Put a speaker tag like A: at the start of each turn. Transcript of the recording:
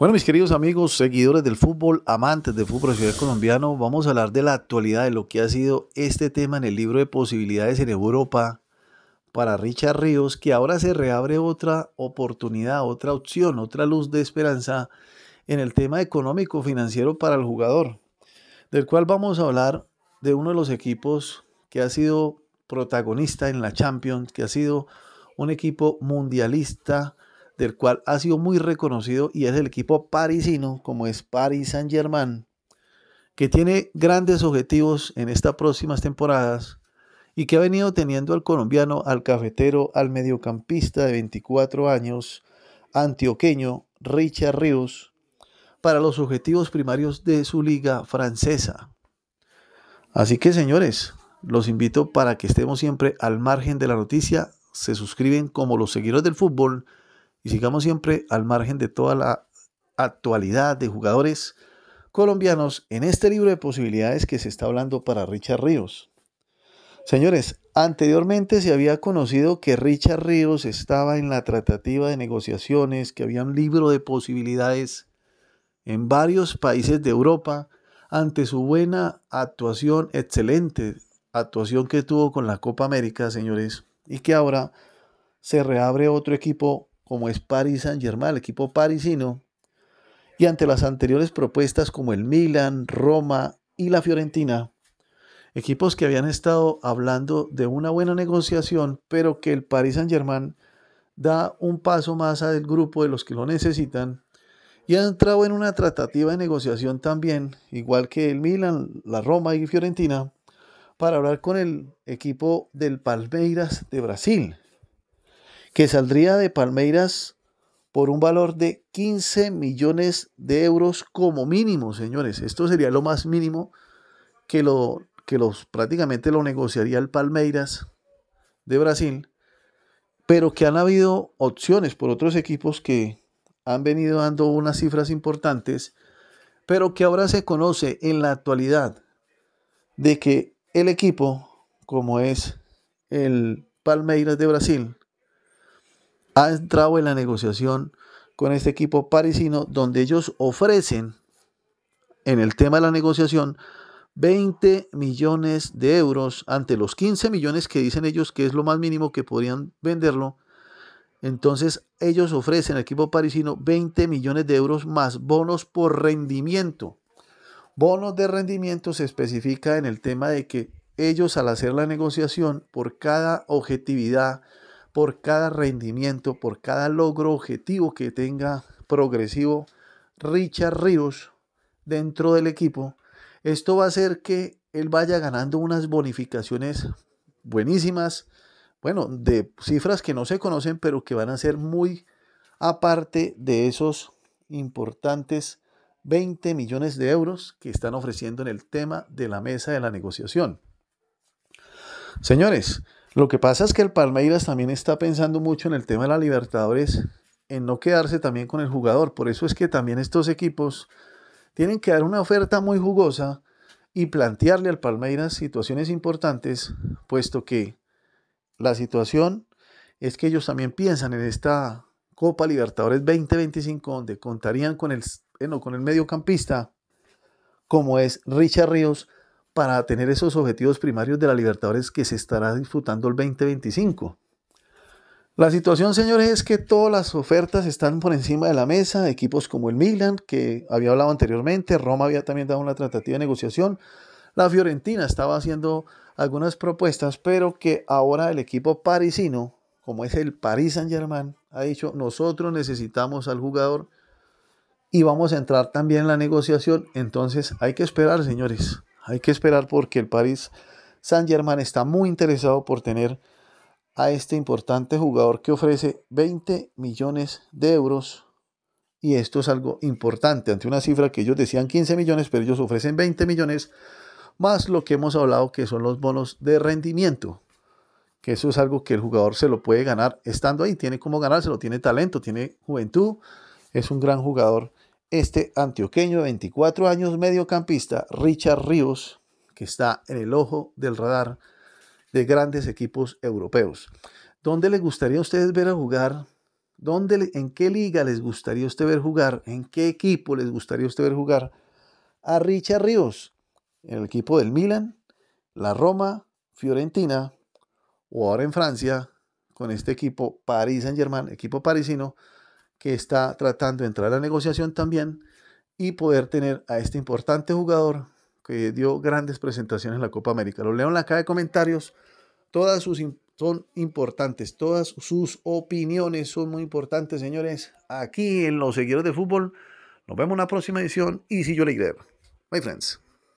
A: Bueno, mis queridos amigos, seguidores del fútbol, amantes del fútbol profesional colombiano, vamos a hablar de la actualidad de lo que ha sido este tema en el libro de posibilidades en Europa para Richard Ríos, que ahora se reabre otra oportunidad, otra opción, otra luz de esperanza en el tema económico financiero para el jugador, del cual vamos a hablar de uno de los equipos que ha sido protagonista en la Champions, que ha sido un equipo mundialista, del cual ha sido muy reconocido y es el equipo parisino, como es Paris Saint-Germain, que tiene grandes objetivos en estas próximas temporadas y que ha venido teniendo al colombiano, al cafetero, al mediocampista de 24 años, antioqueño, Richard Ríos, para los objetivos primarios de su liga francesa. Así que señores, los invito para que estemos siempre al margen de la noticia, se suscriben como los seguidores del fútbol y sigamos siempre al margen de toda la actualidad de jugadores colombianos en este libro de posibilidades que se está hablando para Richard Ríos. Señores, anteriormente se había conocido que Richard Ríos estaba en la tratativa de negociaciones, que había un libro de posibilidades en varios países de Europa ante su buena actuación, excelente actuación que tuvo con la Copa América, señores, y que ahora se reabre otro equipo como es Paris Saint-Germain, el equipo parisino, y ante las anteriores propuestas como el Milan, Roma y la Fiorentina, equipos que habían estado hablando de una buena negociación, pero que el Paris Saint-Germain da un paso más al grupo de los que lo necesitan y ha entrado en una tratativa de negociación también, igual que el Milan, la Roma y Fiorentina, para hablar con el equipo del Palmeiras de Brasil, que saldría de Palmeiras por un valor de 15 millones de euros como mínimo, señores. Esto sería lo más mínimo que, lo, que los, prácticamente lo negociaría el Palmeiras de Brasil, pero que han habido opciones por otros equipos que han venido dando unas cifras importantes, pero que ahora se conoce en la actualidad de que el equipo, como es el Palmeiras de Brasil, ha entrado en la negociación con este equipo parisino, donde ellos ofrecen en el tema de la negociación 20 millones de euros ante los 15 millones que dicen ellos que es lo más mínimo que podrían venderlo. Entonces ellos ofrecen al equipo parisino 20 millones de euros más bonos por rendimiento. Bonos de rendimiento se especifica en el tema de que ellos al hacer la negociación por cada objetividad, por cada rendimiento, por cada logro objetivo que tenga progresivo Richard Ríos dentro del equipo, esto va a hacer que él vaya ganando unas bonificaciones buenísimas, bueno, de cifras que no se conocen, pero que van a ser muy aparte de esos importantes 20 millones de euros que están ofreciendo en el tema de la mesa de la negociación. Señores, lo que pasa es que el Palmeiras también está pensando mucho en el tema de la Libertadores, en no quedarse también con el jugador. Por eso es que también estos equipos tienen que dar una oferta muy jugosa y plantearle al Palmeiras situaciones importantes, puesto que la situación es que ellos también piensan en esta Copa Libertadores 2025, donde contarían con el, eh, con el mediocampista, como es Richard Ríos, para tener esos objetivos primarios de la Libertadores que se estará disfrutando el 2025. La situación, señores, es que todas las ofertas están por encima de la mesa. Equipos como el Milan, que había hablado anteriormente, Roma había también dado una tratativa de negociación. La Fiorentina estaba haciendo algunas propuestas, pero que ahora el equipo parisino, como es el Paris Saint-Germain, ha dicho: nosotros necesitamos al jugador y vamos a entrar también en la negociación. Entonces hay que esperar, señores. Hay que esperar porque el Paris Saint-Germain está muy interesado por tener a este importante jugador que ofrece 20 millones de euros. Y esto es algo importante, ante una cifra que ellos decían 15 millones, pero ellos ofrecen 20 millones, más lo que hemos hablado que son los bonos de rendimiento, que eso es algo que el jugador se lo puede ganar estando ahí, tiene como ganárselo, tiene talento, tiene juventud, es un gran jugador este antioqueño de 24 años mediocampista, Richard Ríos, que está en el ojo del radar de grandes equipos europeos. ¿Dónde le gustaría a ustedes ver a jugar? ¿Dónde, ¿En qué liga les gustaría usted ver jugar? ¿En qué equipo les gustaría usted ver jugar a Richard Ríos? ¿En el equipo del Milan, la Roma, Fiorentina o ahora en Francia con este equipo Paris Saint-Germain, equipo parisino? que está tratando de entrar a la negociación también y poder tener a este importante jugador que dio grandes presentaciones en la Copa América. Lo leo en la caja de comentarios. Todas sus son importantes, todas sus opiniones son muy importantes, señores. Aquí en Los Seguidores de Fútbol, nos vemos en la próxima edición y si yo le creo. My friends.